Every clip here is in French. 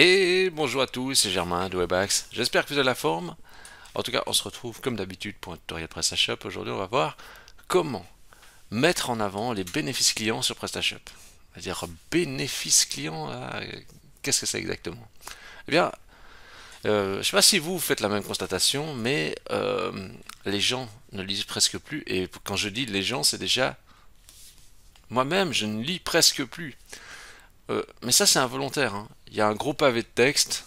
Et bonjour à tous, c'est Germain de Webax. J'espère que vous avez la forme. En tout cas, on se retrouve comme d'habitude pour un tutoriel PrestaShop. Aujourd'hui, on va voir comment mettre en avant les bénéfices clients sur PrestaShop. C'est-à-dire bénéfices clients, euh, qu'est-ce que c'est exactement Eh bien, euh, je ne sais pas si vous faites la même constatation, mais euh, les gens ne lisent presque plus. Et quand je dis les gens, c'est déjà moi-même, je ne lis presque plus. Euh, mais ça, c'est involontaire. Hein. Il y a un gros pavé de texte.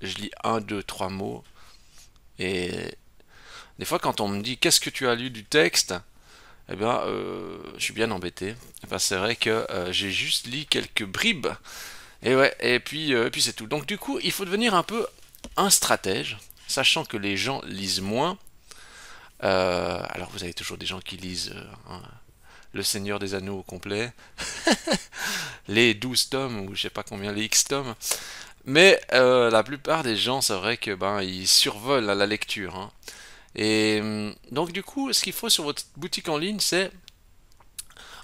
Je lis un, deux, trois mots. Et des fois, quand on me dit qu'est-ce que tu as lu du texte, eh bien, euh, je suis bien embêté. Eh ben, c'est vrai que euh, j'ai juste lu quelques bribes. Et ouais, et puis, puis c'est tout. Donc, du coup, il faut devenir un peu un stratège, sachant que les gens lisent moins. alors, vous avez toujours des gens qui lisent. Hein, le Seigneur des Anneaux au complet, les 12 tomes, ou je sais pas combien, les X tomes. Mais euh, la plupart des gens, c'est vrai que ben ils survolent à la lecture. Hein. Et mm, donc du coup, ce qu'il faut sur votre boutique en ligne, c'est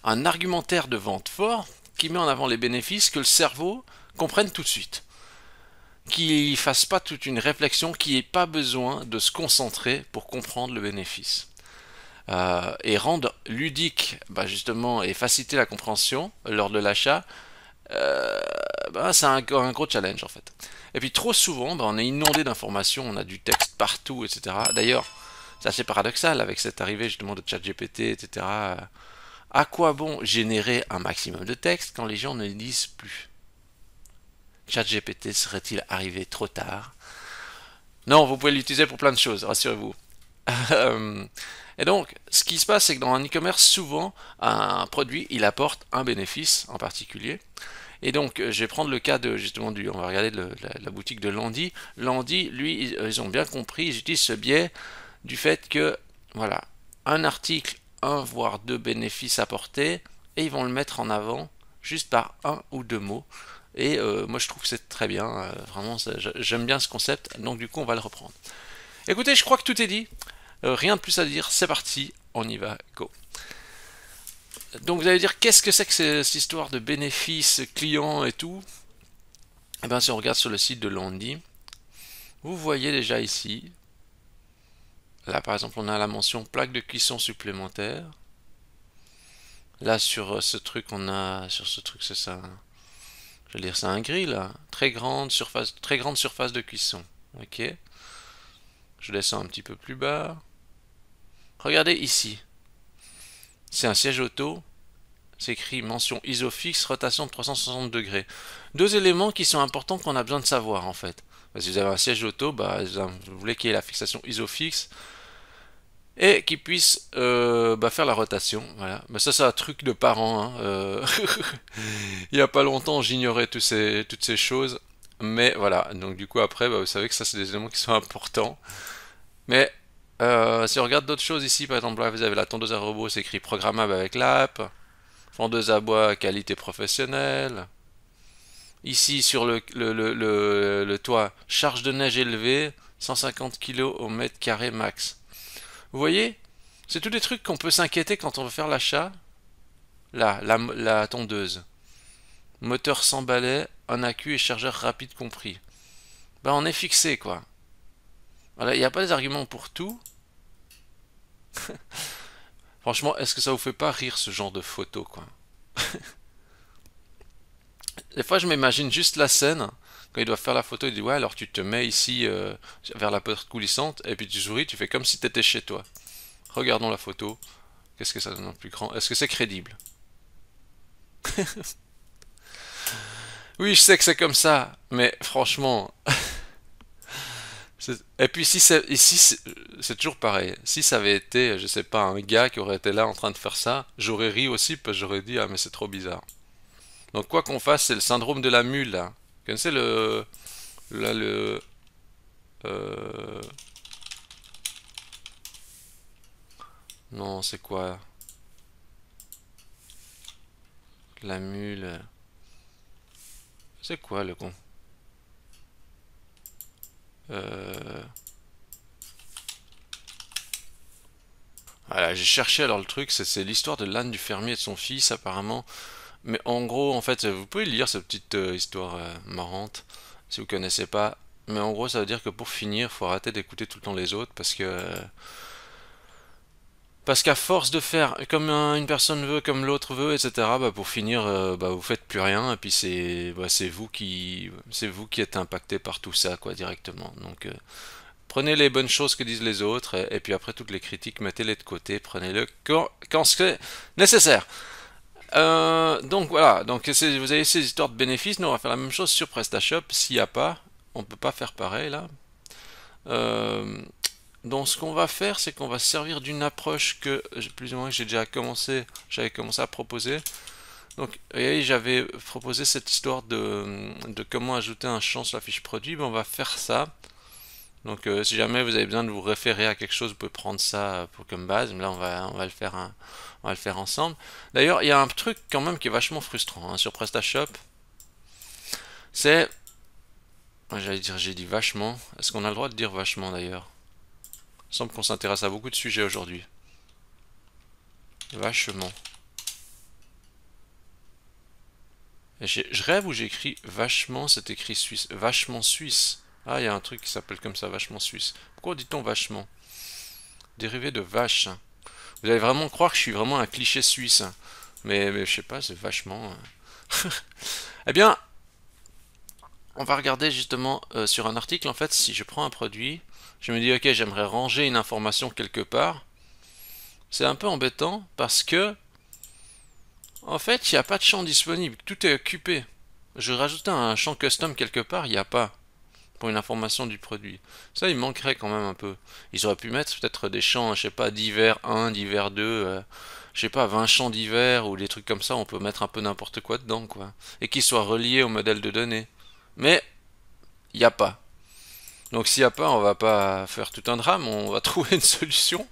un argumentaire de vente fort qui met en avant les bénéfices que le cerveau comprenne tout de suite. Qu'il fasse pas toute une réflexion, qui n'ait pas besoin de se concentrer pour comprendre le bénéfice. Euh, et rendre ludique bah, justement et faciliter la compréhension euh, lors de l'achat, euh, bah, c'est un, gros challenge en fait. Et puis trop souvent, bah, on est inondé d'informations, on a du texte partout, etc. D'ailleurs, c'est assez paradoxal avec cette arrivée justement de ChatGPT, etc. À quoi bon générer un maximum de texte quand les gens ne lisent plus ChatGPT serait-il arrivé trop tard Non, vous pouvez l'utiliser pour plein de choses, rassurez-vous. Et donc, ce qui se passe, c'est que dans un e-commerce, souvent, un produit, il apporte un bénéfice en particulier. Et donc, euh, je vais prendre le cas de justement du, on va regarder la, boutique de Landy. Landy, lui, euh, ils, ont bien compris, ils utilisent ce biais du fait que, voilà, un article, un voire deux bénéfices apportés, et ils vont le mettre en avant juste par un ou deux mots. Et euh, moi, je trouve que c'est très bien. vraiment, j'aime bien ce concept. Donc, du coup, on va le reprendre. Écoutez, je crois que tout est dit. Euh, rien de plus à dire, c'est parti, on y va, go. Donc vous allez dire, qu'est-ce que c'est que cette histoire de bénéfices clients et tout et eh bien, si on regarde sur le site de Landy, vous voyez déjà ici, là par exemple, on a la mention plaque de cuisson supplémentaire. Là sur euh, ce truc, on a, sur ce truc, c'est ça, hein. je veux dire, c'est un grill là, hein. très grande surface, très grande surface de cuisson. Ok, je descends un petit peu plus bas. Regardez ici. C'est un siège auto. C'est écrit mention isofix, rotation de 360 degrés. Deux éléments qui sont importants qu'on a besoin de savoir en fait. Si vous avez un siège auto, bah, vous voulez qu'il y ait la fixation isofix et qu'il puisse euh, bah, faire la rotation. Voilà. Mais ça, c'est un truc de parent. Hein. Euh, il n'y a pas longtemps, j'ignorais toutes ces, choses. Mais voilà, donc du coup après, bah, vous savez que ça, c'est des éléments qui sont importants. Mais euh, si on regarde d'autres choses ici, par exemple, là, vous avez la tondeuse à robot, c'est écrit programmable avec l'app. Fondeuse à bois, qualité professionnelle. Ici, sur le, le, le, le, toit, charge de neige élevée, 150 kg au mètre carré max. Vous voyez C'est tous des trucs qu'on peut s'inquiéter quand on veut faire l'achat. Là, la, la tondeuse. Moteur sans balai, un accu et chargeur rapide compris. Ben, on est fixé, quoi il n'y a pas des arguments pour tout. Franchement, est-ce que ça vous fait pas rire ce genre de photo, quoi Des fois, je m'imagine juste la scène quand il doit faire la photo. Il dit ouais, alors tu te mets ici euh, vers la porte coulissante et puis tu souris, tu fais comme si t'étais chez toi. Regardons la photo. Qu'est-ce que ça donne en plus grand Est-ce que c'est crédible Oui, je sais que c'est comme ça, mais franchement. Et puis si c'est ici, c'est toujours pareil. Si ça avait été, je sais pas, un gars qui aurait été là en train de faire ça, j'aurais ri aussi parce que j'aurais dit ah mais c'est trop bizarre. Donc quoi qu'on fasse, c'est le syndrome de la mule. Vous connaissez le, là le, euh, non c'est quoi La mule. C'est quoi le con euh, voilà, j'ai cherché alors le truc, c'est l'histoire de l'âne du fermier et de son fils apparemment. Mais en gros, en fait, vous pouvez lire cette petite euh, histoire euh, marrante si vous connaissez pas. Mais en gros, ça veut dire que pour finir, faut arrêter d'écouter tout le temps les autres parce que parce qu'à force de faire comme une personne veut, comme l'autre veut, etc., bah pour finir, vous euh, bah vous faites plus rien, et puis c'est bah vous, qui, vous qui êtes impacté par tout ça, quoi, directement. Donc, euh, prenez les bonnes choses que disent les autres, et, puis après, toutes les critiques, mettez-les de côté, prenez-le quand, c'est nécessaire. Euh, donc voilà, donc vous avez ces histoires de bénéfices, nous on va faire la même chose sur PrestaShop, s'il n'y a pas, on ne peut pas faire pareil là. Euh, donc ce qu'on va faire, c'est qu'on va servir d'une approche que euh, plus ou moins j'ai déjà commencé, j'avais commencé à proposer. Donc vous voyez, j'avais proposé cette histoire de, comment ajouter un champ sur la fiche produit, ben, on va faire ça. Donc euh, si jamais vous avez besoin de vous référer à quelque chose, vous pouvez prendre ça euh, comme base, mais là on va, on va, le, faire, va le faire ensemble. D'ailleurs, il y a un truc quand même qui est vachement frustrant hein, sur PrestaShop. C'est... J'allais dire, j'ai dit vachement. Est-ce qu'on a le droit de dire vachement d'ailleurs il semble qu'on s'intéresse à beaucoup de sujets aujourd'hui. Vachement. Je rêve ou j'écris vachement, c'est écrit suisse. Vachement suisse. Ah, il y a un truc qui s'appelle comme ça, vachement suisse. Pourquoi dit-on vachement Dérivé de vache. Vous allez vraiment croire que je suis vraiment un cliché suisse. Mais, je sais pas, c'est vachement... Hein. eh bien, on va regarder justement euh, sur un article, en fait, si je prends un produit, je me dis ok j'aimerais ranger une information quelque part, c'est un peu embêtant parce que en fait il n'y a pas de champ disponible, tout est occupé. Je rajoutais un champ custom quelque part, il n'y a pas pour une information du produit. Ça il manquerait quand même un peu. Ils auraient pu mettre peut-être des champs, je sais pas, divers 1, divers 2, Je euh, je sais pas, 20 champs divers ou des trucs comme ça, on peut mettre un peu n'importe quoi dedans quoi. Et qu'ils soient reliés au modèle de données. Mais il n'y a pas. Donc s'il n'y a pas, on va pas faire tout un drame, on va trouver une solution,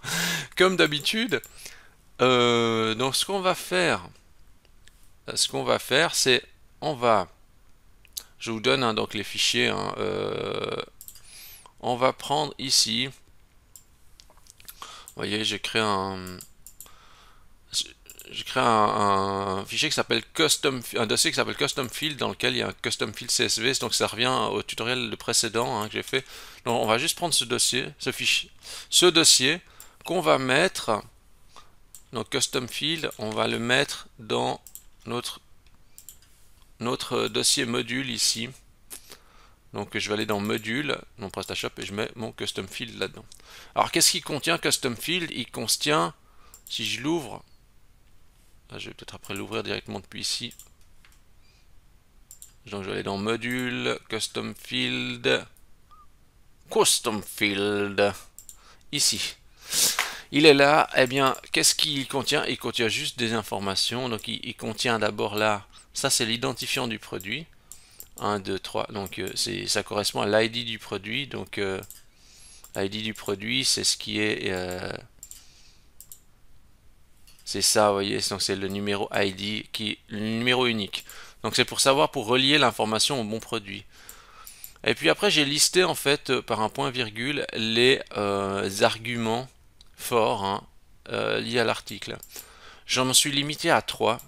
comme d'habitude. Euh, donc ce qu'on va faire, ce qu'on va faire, c'est on va, je vous donne hein, donc les fichiers, hein, euh, on va prendre ici, vous voyez j'ai créé un, je crée un, fichier qui s'appelle custom, un dossier qui s'appelle custom field dans lequel il y a un custom field CSV, donc ça revient au tutoriel précédent hein, que j'ai fait. Donc on va juste prendre ce dossier, ce fichier, ce dossier qu'on va mettre, donc custom field, on va le mettre dans notre, notre dossier module ici. Donc je vais aller dans module, mon PrestaShop, et je mets mon custom field là-dedans. Alors qu'est-ce qui contient custom field Il contient, si je l'ouvre, ah, je vais peut-être après l'ouvrir directement depuis ici. Donc je vais aller dans Module, Custom Field, Custom Field, ici. Il est là, eh bien, qu'est-ce qu'il contient Il contient juste des informations. Donc il, contient d'abord là, ça c'est l'identifiant du produit. 1, 2, 3, donc euh, ça correspond à l'ID du produit. Donc euh, l'ID du produit, c'est ce qui est... Euh, c'est ça, vous voyez, donc c'est le numéro ID, qui, le numéro unique. Donc c'est pour savoir, pour relier l'information au bon produit. Et puis après, j'ai listé en fait euh, par un point virgule les euh, arguments forts hein, euh, liés à l'article. J'en suis limité à 3.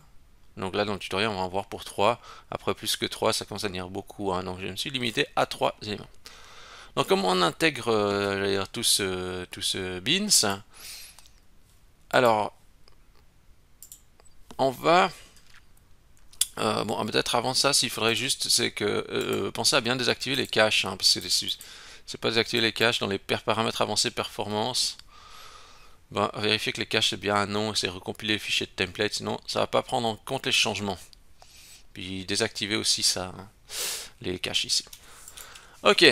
Donc là, dans le tutoriel, on va en voir pour 3. Après, plus que 3, ça commence à dire beaucoup. Hein. donc je me suis limité à 3 éléments. Donc comment on intègre tout, ce, bins ce Alors, on va... Euh, bon, peut-être avant ça, s'il faudrait juste, c'est que euh, euh, penser à bien désactiver les caches, hein, parce que c'est pas désactiver les caches dans les paramètres avancés performance. Ben, vérifier que les caches c'est bien un nom et c'est recompiler les fichiers de template, sinon ça va pas prendre en compte les changements. Puis désactiver aussi ça, hein, les caches ici. Ok,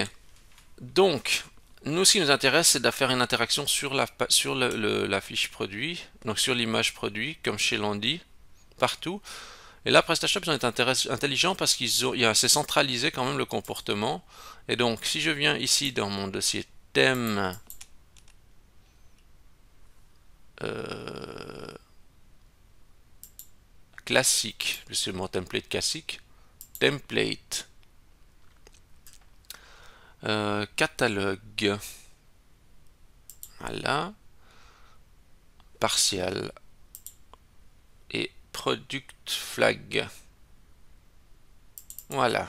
donc nous ce qui nous intéresse c'est de faire une interaction sur la, sur le, la fiche produit, donc sur l'image produit, comme chez Landy partout. Et là, PrestaShop, ils ont été intelligents parce qu'ils ont, assez centralisé quand même le comportement. Et donc, si je viens ici dans mon dossier thème, euh, classique, c'est mon template classique, template, euh, catalogue, voilà, partiel, product flag. Voilà.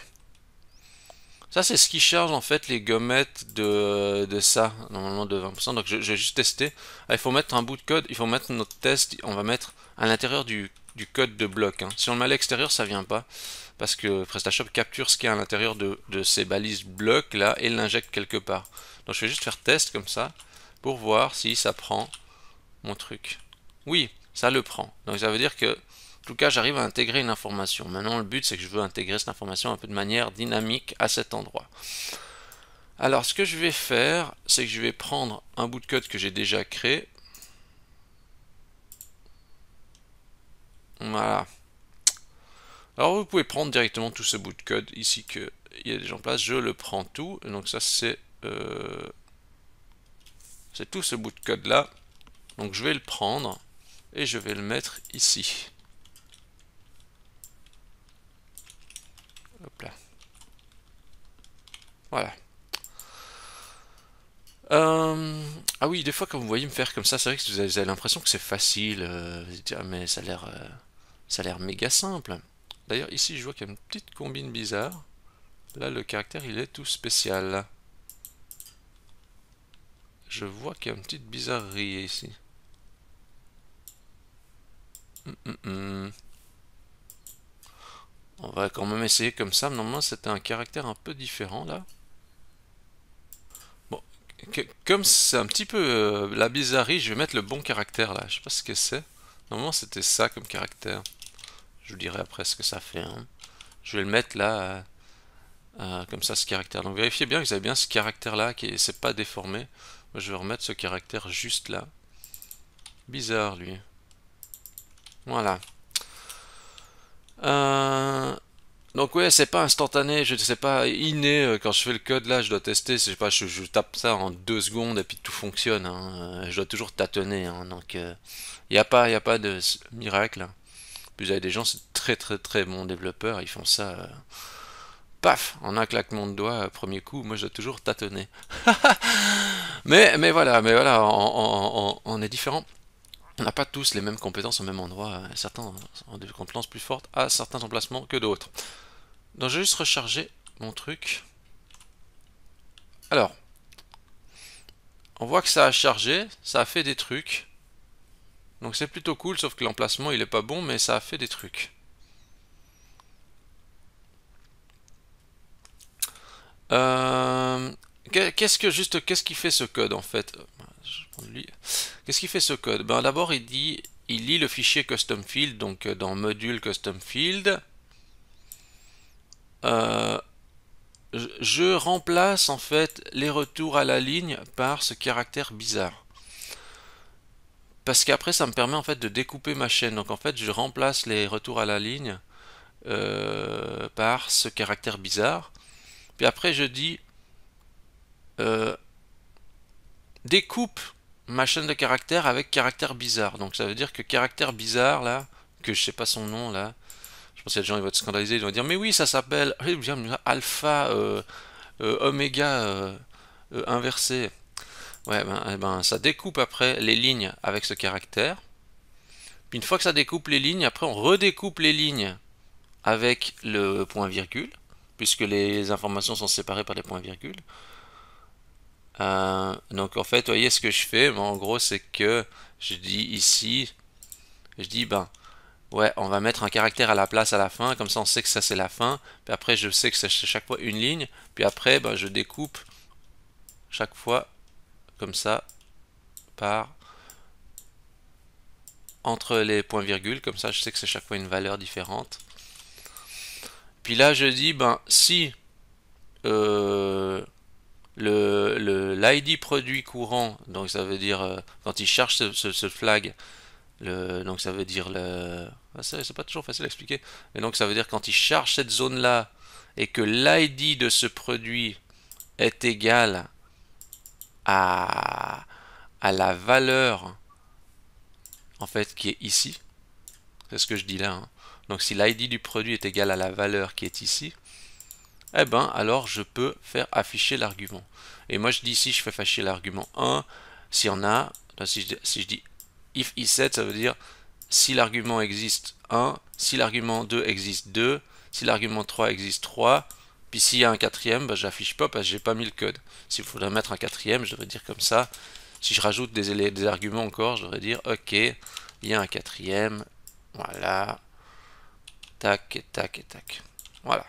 Ça, c'est ce qui charge en fait les gommettes de, de ça, normalement de 20%. Donc, je vais juste tester, ah, il faut mettre un bout de code, il faut mettre notre test, on va mettre à l'intérieur du, du, code de bloc. Hein. Si on le met à l'extérieur, ça vient pas. Parce que PrestaShop capture ce qu'il y a à l'intérieur de, de, ces balises bloc là et l'injecte quelque part. Donc, je vais juste faire test comme ça pour voir si ça prend mon truc. Oui, ça le prend. Donc ça veut dire que, en tout cas, j'arrive à intégrer une information. Maintenant, le but, c'est que je veux intégrer cette information un peu de manière dynamique à cet endroit. Alors, ce que je vais faire, c'est que je vais prendre un bout de code que j'ai déjà créé. Voilà. Alors, vous pouvez prendre directement tout ce bout de code ici qu'il y a déjà en place. Je le prends tout. Donc, ça, c'est euh, tout ce bout de code là. Donc, je vais le prendre et je vais le mettre ici. Hop là. Voilà. Euh, ah oui, des fois quand vous voyez me faire comme ça, c'est vrai que vous avez, l'impression que c'est facile. Euh, ah, mais ça a l'air, euh, ça a l'air méga simple. D'ailleurs ici je vois qu'il y a une petite combine bizarre. Là le caractère il est tout spécial. Je vois qu'il y a une petite bizarrerie ici. Mm, mm, mm. On va quand même essayer comme ça. Normalement, c'était un caractère un peu différent là. Bon, comme c'est un petit peu euh, la bizarrerie, je vais mettre le bon caractère là. Je sais pas ce que c'est. Normalement, c'était ça comme caractère. Je vous dirai après ce que ça fait. Hein. Je vais le mettre là, euh, euh, comme ça, ce caractère. Donc vérifiez bien que vous avez bien ce caractère là, qui c'est pas déformé. je vais remettre ce caractère juste là. Bizarre lui. Voilà. Euh, donc ouais, c'est pas instantané, je ne sais pas, inné, euh, quand je fais le code là, je dois tester, je pas, je, tape ça en deux secondes et puis tout fonctionne, hein. euh, je dois toujours tâtonner, hein, donc il n'y a, pas, y a pas de miracle. Plus vous avez des gens, c'est très très très bons développeurs, ils font ça, paf, en un claquement de doigts, premier coup, moi je dois toujours tâtonner. mais, mais voilà, mais voilà, on, on est différent. On n'a pas tous les mêmes compétences au même endroit. Euh, certains ont des compétences plus fortes à certains emplacements que d'autres. Donc je vais juste recharger mon truc. Alors, on voit que ça a chargé, ça a fait des trucs. Donc c'est plutôt cool, sauf que l'emplacement il est pas bon, mais ça a fait des trucs. Euh, qu'est-ce que juste qu'est-ce qui fait ce code en fait Qu'est-ce qu'il fait ce code ben, D'abord, il dit, il lit le fichier custom field, donc euh, dans module custom field. Euh, je remplace en fait les retours à la ligne par ce caractère bizarre. Parce qu'après, ça me permet en fait de découper ma chaîne. Donc en fait, je remplace les retours à la ligne euh, par ce caractère bizarre. Puis après, je dis découpe ma chaîne de caractères avec caractère bizarre. Donc ça veut dire que caractère bizarre, là, que je sais pas son nom, là, je pense que les gens ils vont être scandalisés, ils vont dire, mais oui, ça s'appelle alpha, euh, euh, oméga euh, inversé. Ouais, ben, eh ben, ça découpe après les lignes avec ce caractère. une fois que ça découpe les lignes, après on redécoupe les lignes avec le point virgule, puisque les informations sont séparées par les points virgules. Euh, donc en fait, vous voyez ce que je fais, en gros c'est que je dis ici, je dis ben ouais, on va mettre un caractère à la place à la fin, comme ça on sait que ça c'est la fin, puis après je sais que c'est chaque fois une ligne, puis après ben, je découpe chaque fois comme ça par entre les points virgules, comme ça je sais que c'est chaque fois une valeur différente. Puis là je dis ben si euh, le l'ID produit courant, donc ça veut dire euh, quand il charge ce, flag, donc ça veut dire le. Ah, c'est pas toujours facile à expliquer. mais donc ça veut dire quand il charge cette zone là et que l'ID de ce produit est égal à, à la valeur en fait qui est ici. C'est ce que je dis là. Hein. Donc si l'ID du produit est égal à la valeur qui est ici, eh ben alors je peux faire afficher l'argument. Et moi je dis si je fais afficher l'argument 1, s'il y en a, ben, si je, si je dis if is 7 ça veut dire si l'argument existe 1, si l'argument 2 existe 2, si l'argument 3 existe 3, puis s'il y a un quatrième, je ben, j'affiche pas parce que j'ai pas mis le code. S'il faudrait mettre un quatrième, je devrais dire comme ça. Si je rajoute des, des arguments encore, je devrais dire ok, il y a un quatrième, voilà, tac, tac, tac, voilà.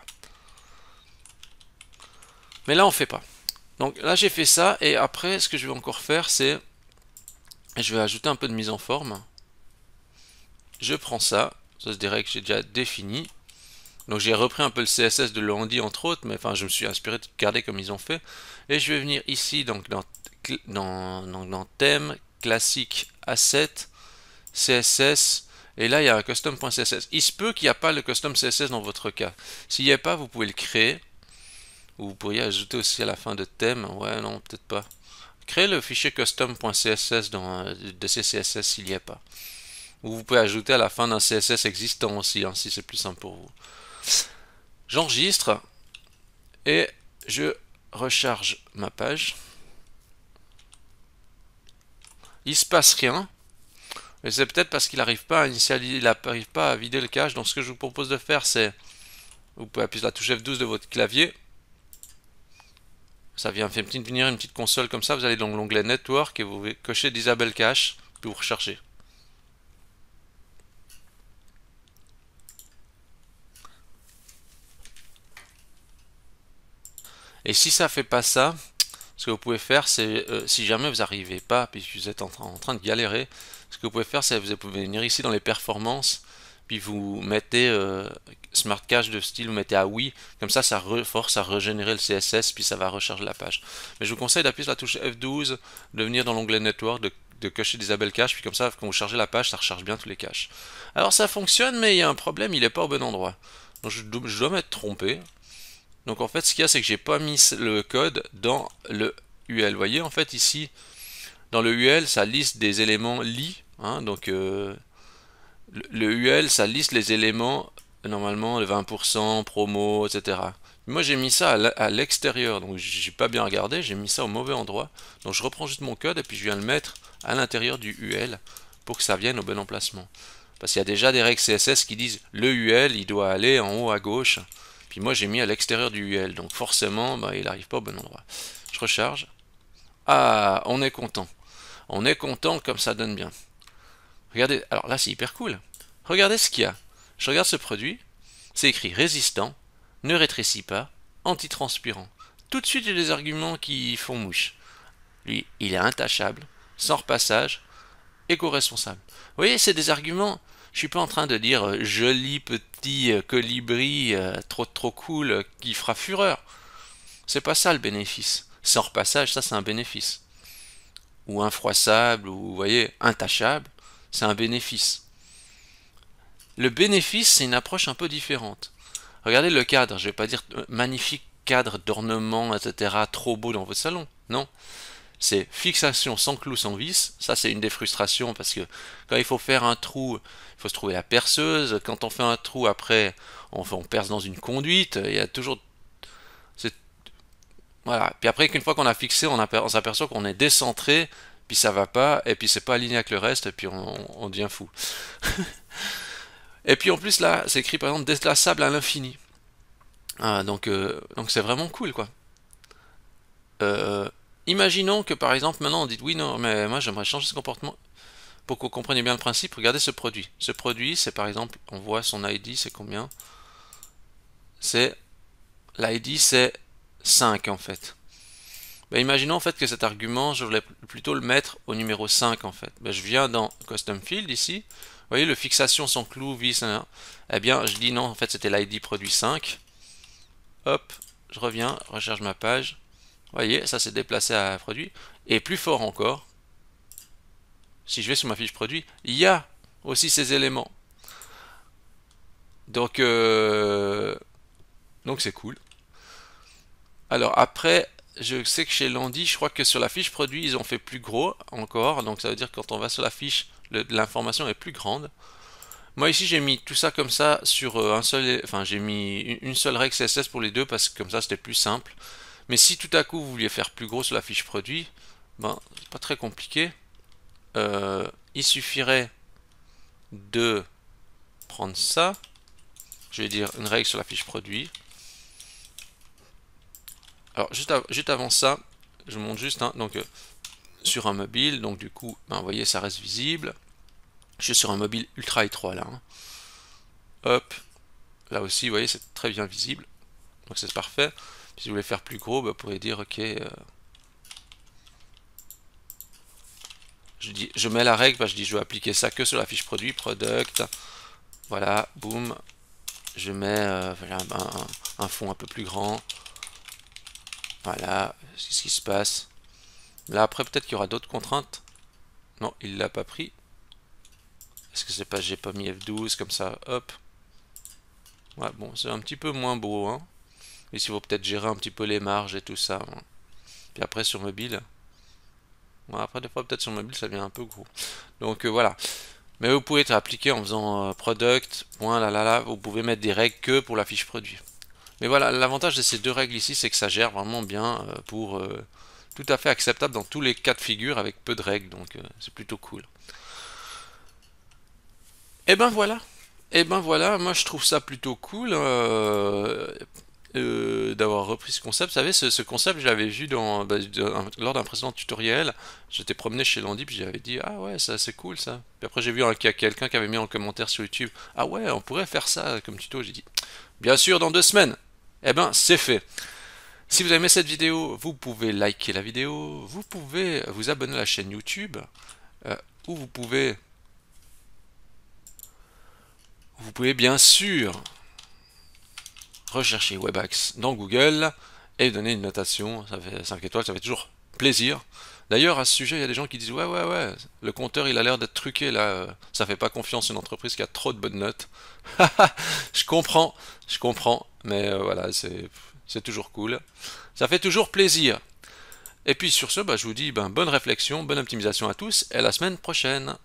Mais là, on ne fait pas. Donc là, j'ai fait ça. Et après, ce que je vais encore faire, c'est... Je vais ajouter un peu de mise en forme. Je prends ça. Ça, se dirait que j'ai déjà défini. Donc j'ai repris un peu le CSS de Landy entre autres, mais enfin je me suis inspiré de garder comme ils ont fait. Et je vais venir ici, donc dans, dans, thème, classique, asset, CSS, et là il y a un custom.css. Il se peut qu'il n'y a pas le custom CSS dans votre cas. S'il n'y a pas, vous pouvez le créer vous pourriez ajouter aussi à la fin de thème. Ouais, non, peut-être pas. créez le fichier custom.css dans, euh, de CSS s'il n'y a pas. Ou vous pouvez ajouter à la fin d'un CSS existant aussi, hein, si c'est plus simple pour vous. J'enregistre et je recharge ma page. Il se passe rien. Mais c'est peut-être parce qu'il n'arrive pas à initialiser, il n'arrive pas à vider le cache. Donc ce que je vous propose de faire, c'est vous pouvez appuyer sur la touche F12 de votre clavier ça vient venir une petite console comme ça. Vous allez dans l'onglet Network et vous cochez Disable Cache puis vous recherchez. Et si ça fait pas ça, ce que vous pouvez faire, c'est euh, si jamais vous n'arrivez pas, puis vous êtes en, en train de galérer, ce que vous pouvez faire, c'est vous pouvez venir ici dans les performances puis vous mettez euh, Smart Cache de style, vous mettez à oui, comme ça, ça force à régénérer le CSS, puis ça va recharger la page. Mais je vous conseille d'appuyer sur la touche F12, de venir dans l'onglet Network, de, cacher des Disable Cache, puis comme ça, quand vous chargez la page, ça recharge bien tous les caches. Alors ça fonctionne, mais il y a un problème, il n'est pas au bon endroit. Donc je, dois m'être trompé. Donc en fait, ce qu'il y a, c'est que j'ai pas mis le code dans le UL. Vous voyez, en fait, ici, dans le UL, ça liste des éléments li, hein, donc... Euh, le UL, ça liste les éléments, normalement, le 20%, promo, etc. Moi, j'ai mis ça à l'extérieur, donc j'ai pas bien regardé, j'ai mis ça au mauvais endroit. Donc je reprends juste mon code et puis je viens le mettre à l'intérieur du UL pour que ça vienne au bon emplacement. Parce qu'il y a déjà des règles CSS qui disent le UL, il doit aller en haut à gauche. Puis moi, j'ai mis à l'extérieur du UL, donc forcément, bah, il n'arrive pas au bon endroit. Je recharge. Ah, on est content. On est content comme ça donne bien. Regardez, alors là c'est hyper cool. Regardez ce qu'il y a. Je regarde ce produit, c'est écrit résistant, ne rétrécit pas, antitranspirant. Tout de suite j'ai des arguments qui font mouche. Lui, il est intachable, sans repassage, éco-responsable. Vous voyez, c'est des arguments. Je suis pas en train de dire euh, joli petit euh, colibri euh, trop trop cool qui fera fureur. C'est pas ça le bénéfice. Sans repassage, ça c'est un bénéfice. Ou infroissable, ou vous voyez, intachable c'est un bénéfice. Le bénéfice, c'est une approche un peu différente. Regardez le cadre, je ne vais pas dire euh, magnifique cadre d'ornement, etc., trop beau dans votre salon. Non. C'est fixation sans clou, sans vis. Ça, c'est une des frustrations parce que quand il faut faire un trou, il faut se trouver la perceuse. Quand on fait un trou, après, on, on perce dans une conduite. Il y a toujours. Voilà. Puis après, qu'une fois qu'on a fixé, on, on s'aperçoit qu'on est décentré ça va pas, et puis c'est pas aligné avec le reste, et puis on, devient fou. et puis en plus là, c'est écrit par exemple déplaçable à l'infini. Ah, donc euh, donc c'est vraiment cool quoi. Euh, imaginons que par exemple maintenant on dit oui non mais moi j'aimerais changer ce comportement pour que vous compreniez bien le principe. Regardez ce produit. Ce produit c'est par exemple on voit son ID c'est combien C'est l'ID c'est 5 en fait. Bah, imaginons en fait que cet argument, je voulais plutôt le mettre au numéro 5 en fait. Bah, je viens dans Custom Field ici, vous voyez le fixation sans clou, vis, eh bien je dis non, en fait c'était l'ID produit 5. Hop, je reviens, recharge ma page. Vous voyez, ça s'est déplacé à produit. Et plus fort encore, si je vais sur ma fiche produit, il y a aussi ces éléments. Donc, euh, donc c'est cool. Alors après, je sais que chez Landy, je crois que sur la fiche produit, ils ont fait plus gros encore. Donc ça veut dire que quand on va sur la fiche, l'information est plus grande. Moi ici j'ai mis tout ça comme ça sur euh, un seul, enfin j'ai mis une seule règle CSS pour les deux parce que comme ça c'était plus simple. Mais si tout à coup vous vouliez faire plus gros sur la fiche produit, ben c'est pas très compliqué. Euh, il suffirait de prendre ça, je vais dire une règle sur la fiche produit, alors juste, avant ça, je vous montre juste, hein, donc euh, sur un mobile, donc du coup, ben, vous voyez, ça reste visible. Je suis sur un mobile ultra étroit là. Hein. Hop, là aussi, vous voyez, c'est très bien visible. Donc c'est parfait. Si vous voulez faire plus gros, ben, vous pouvez dire, ok, euh, je, dis, je mets la règle, je dis, je vais appliquer ça que sur la fiche produit, product, voilà, boum, je mets euh, ben, un, un fond un peu plus grand, voilà, c'est ce qui se passe Là, après, peut-être qu'il y aura d'autres contraintes. Non, il l'a pas pris. Est-ce que c'est pas j'ai pas mis F12 comme ça Hop. Ouais, bon, c'est un petit peu moins beau. Hein. Ici, vous faut peut-être gérer un petit peu les marges et tout ça. et hein. Puis après, sur mobile. Bon, après, des fois, peut-être sur mobile, ça devient un peu gros. Donc euh, voilà. Mais vous pouvez être appliqué en faisant euh, product. là, là, Vous pouvez mettre des règles que pour la fiche produit. Mais voilà, l'avantage de ces deux règles ici, c'est que ça gère vraiment bien euh, pour euh, tout à fait acceptable dans tous les cas de figure avec peu de règles, donc euh, c'est plutôt cool. Et eh ben voilà, et eh ben voilà, moi je trouve ça plutôt cool d'avoir repris ce concept. Vous savez, ce, concept, je l'avais vu dans, bah, lors d'un précédent tutoriel. J'étais promené chez Landy, puis j'avais dit Ah ouais, ça c'est cool ça. Puis après, j'ai vu qu'il y a quelqu'un qui avait mis en commentaire sur YouTube Ah ouais, on pourrait faire ça comme tuto. J'ai dit Bien sûr, dans deux semaines eh bien, c'est fait. Si vous aimez cette vidéo, vous pouvez liker la vidéo, vous pouvez vous abonner à la chaîne YouTube, euh, ou vous pouvez... Vous pouvez bien sûr rechercher WebAx dans Google et donner une notation, ça fait 5 étoiles, ça fait toujours plaisir. D'ailleurs, à ce sujet, il y a des gens qui disent Ouais, ouais, ouais, le compteur il a l'air d'être truqué là, ça fait pas confiance à une entreprise qui a trop de bonnes notes. je comprends, je comprends. Mais euh, voilà, c'est toujours cool. Ça fait toujours plaisir. Et puis sur ce, bah, je vous dis ben, bonne réflexion, bonne optimisation à tous et à la semaine prochaine.